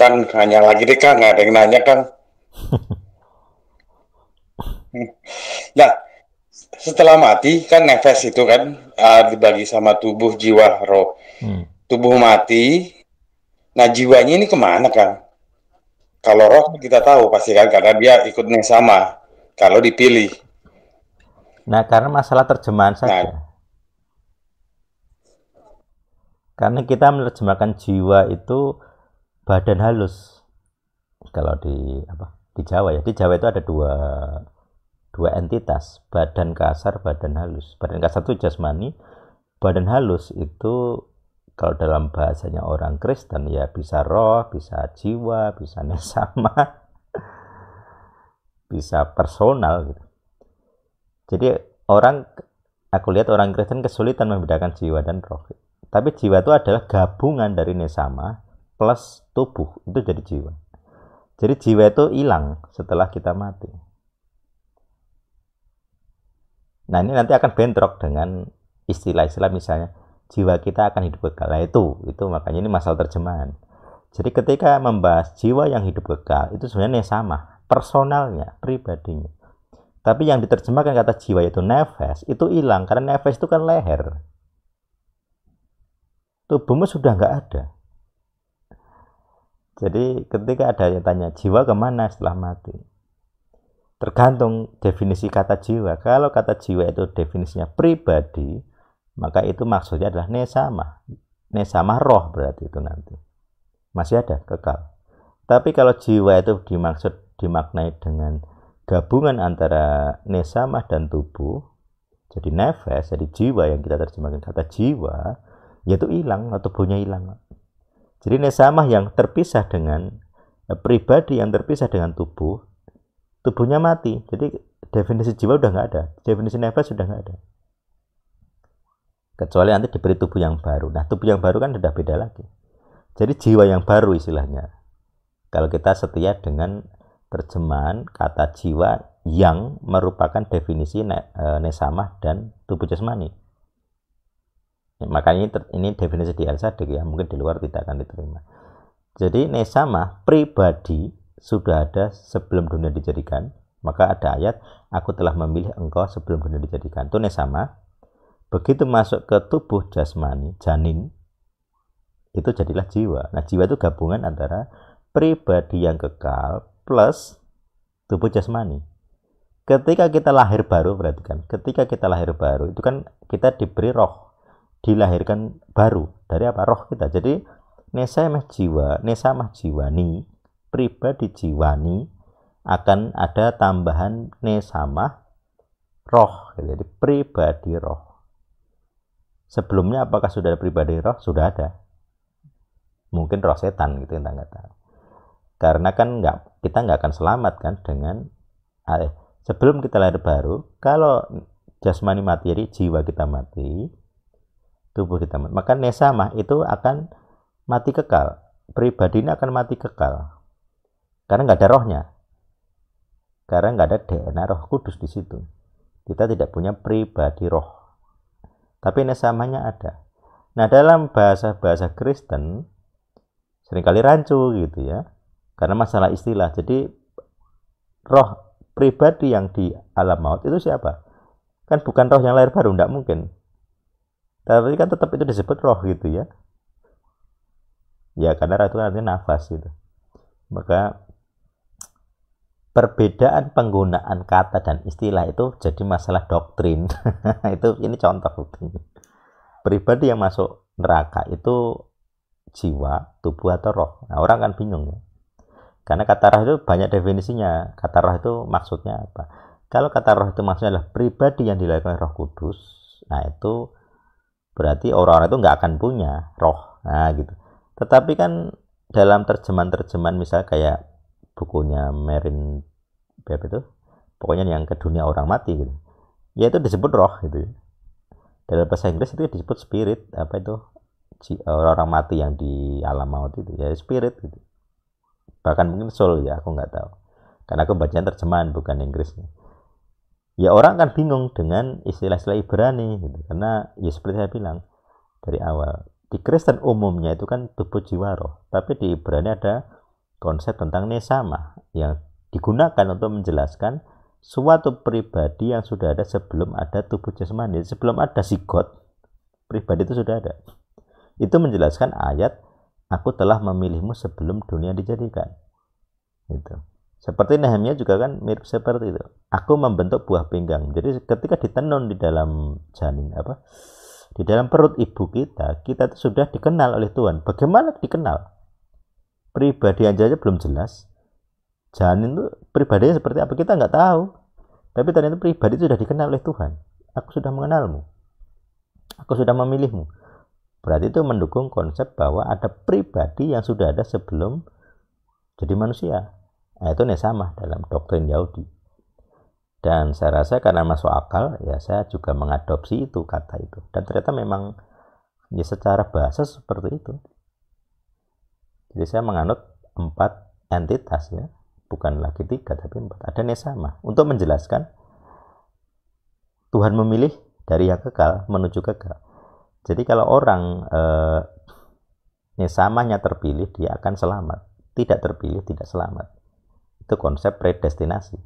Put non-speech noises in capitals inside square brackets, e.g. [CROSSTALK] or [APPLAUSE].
Kan hanya lagi deh Kang, ada yang nanya Kang. nah, [LAUGHS] setelah mati kan nefes itu kan uh, dibagi sama tubuh, jiwa, roh. Hmm. Tubuh mati, nah jiwanya ini kemana Kang? Kalau roh kita tahu pasti kan karena dia ikut ikutnya sama kalau dipilih. Nah karena masalah terjemahan saja. Nah, karena kita menerjemahkan jiwa itu badan halus kalau di apa di Jawa ya di Jawa itu ada dua dua entitas badan kasar badan halus badan kasar itu jasmani badan halus itu kalau dalam bahasanya orang Kristen ya bisa roh bisa jiwa bisa [LAUGHS] nesama bisa personal gitu jadi orang aku lihat orang Kristen kesulitan membedakan jiwa dan roh tapi jiwa itu adalah gabungan dari nesama plus tubuh itu jadi jiwa. Jadi jiwa itu hilang setelah kita mati. Nah ini nanti akan bentrok dengan istilah-istilah misalnya jiwa kita akan hidup kekal. Nah itu, itu makanya ini masalah terjemahan. Jadi ketika membahas jiwa yang hidup kekal itu sebenarnya sama personalnya, pribadinya. Tapi yang diterjemahkan kata jiwa itu nefes itu hilang karena nefes itu kan leher. Tubuhmu sudah nggak ada. Jadi ketika ada yang tanya jiwa kemana setelah mati, tergantung definisi kata jiwa. Kalau kata jiwa itu definisinya pribadi, maka itu maksudnya adalah nesama. Nesama roh berarti itu nanti. Masih ada, kekal. Tapi kalau jiwa itu dimaksud dimaknai dengan gabungan antara nesama dan tubuh, jadi nefes, jadi jiwa yang kita terjemahkan kata jiwa, yaitu hilang atau tubuhnya hilang. Jadi nesamah yang terpisah dengan eh, pribadi yang terpisah dengan tubuh, tubuhnya mati. Jadi definisi jiwa udah nggak ada, definisi nafas sudah nggak ada. Kecuali nanti diberi tubuh yang baru. Nah tubuh yang baru kan sudah beda lagi. Jadi jiwa yang baru istilahnya. Kalau kita setia dengan terjemahan kata jiwa yang merupakan definisi eh, nesamah dan tubuh jasmani makanya ini definisi di al sadik ya mungkin di luar tidak akan diterima jadi nesama pribadi sudah ada sebelum dunia dijadikan maka ada ayat aku telah memilih engkau sebelum dunia dijadikan itu nesama begitu masuk ke tubuh jasmani janin itu jadilah jiwa nah jiwa itu gabungan antara pribadi yang kekal plus tubuh jasmani ketika kita lahir baru perhatikan ketika kita lahir baru itu kan kita diberi roh dilahirkan baru dari apa roh kita. Jadi nesa mah jiwa, nesa mah jiwani, pribadi jiwani akan ada tambahan mah roh, jadi pribadi roh. Sebelumnya apakah sudah ada pribadi roh? Sudah ada. Mungkin roh setan gitu kita nggak tahu. Karena kan nggak kita nggak akan selamat kan dengan eh, sebelum kita lahir baru, kalau jasmani materi jiwa kita mati, tubuh kita maka nesamah itu akan mati kekal pribadi ini akan mati kekal karena nggak ada rohnya karena nggak ada DNA roh kudus di situ kita tidak punya pribadi roh tapi nesamahnya ada nah dalam bahasa-bahasa Kristen seringkali rancu gitu ya karena masalah istilah jadi roh pribadi yang di alam maut itu siapa kan bukan roh yang lahir baru tidak mungkin Nah, tapi kan tetap itu disebut roh gitu ya ya karena itu kan artinya nafas gitu maka perbedaan penggunaan kata dan istilah itu jadi masalah doktrin [LAUGHS] itu ini contoh buktinya pribadi yang masuk neraka itu jiwa tubuh atau roh nah, orang kan bingung ya karena kata roh itu banyak definisinya kata roh itu maksudnya apa kalau kata roh itu maksudnya adalah pribadi yang dilakukan roh kudus nah itu berarti orang-orang itu nggak akan punya roh nah gitu tetapi kan dalam terjemahan-terjemahan misalnya kayak bukunya Merin Beb itu pokoknya yang ke dunia orang mati gitu ya itu disebut roh gitu ya. dalam bahasa Inggris itu disebut spirit apa itu orang-orang mati yang di alam maut itu ya spirit gitu bahkan mungkin soul ya aku nggak tahu karena aku bacanya terjemahan bukan Inggrisnya ya orang kan bingung dengan istilah-istilah Ibrani gitu. karena ya seperti saya bilang dari awal di Kristen umumnya itu kan tubuh jiwa roh tapi di Ibrani ada konsep tentang nesama yang digunakan untuk menjelaskan suatu pribadi yang sudah ada sebelum ada tubuh jasmani sebelum ada God, pribadi itu sudah ada itu menjelaskan ayat aku telah memilihmu sebelum dunia dijadikan gitu seperti Nehemia juga kan mirip seperti itu. Aku membentuk buah pinggang. Jadi ketika ditenun di dalam janin apa? Di dalam perut ibu kita, kita itu sudah dikenal oleh Tuhan. Bagaimana dikenal? Pribadi aja aja belum jelas. Janin itu pribadinya seperti apa kita nggak tahu. Tapi ternyata pribadi itu sudah dikenal oleh Tuhan. Aku sudah mengenalmu. Aku sudah memilihmu. Berarti itu mendukung konsep bahwa ada pribadi yang sudah ada sebelum jadi manusia Nah, itu nih sama dalam doktrin Yahudi. Dan saya rasa karena masuk akal, ya saya juga mengadopsi itu kata itu. Dan ternyata memang ya secara bahasa seperti itu. Jadi saya menganut empat entitas ya, bukan lagi tiga tapi empat. Ada nih sama. Untuk menjelaskan Tuhan memilih dari yang kekal menuju kekal. Jadi kalau orang eh, nesamanya terpilih, dia akan selamat. Tidak terpilih, tidak selamat itu konsep predestinasi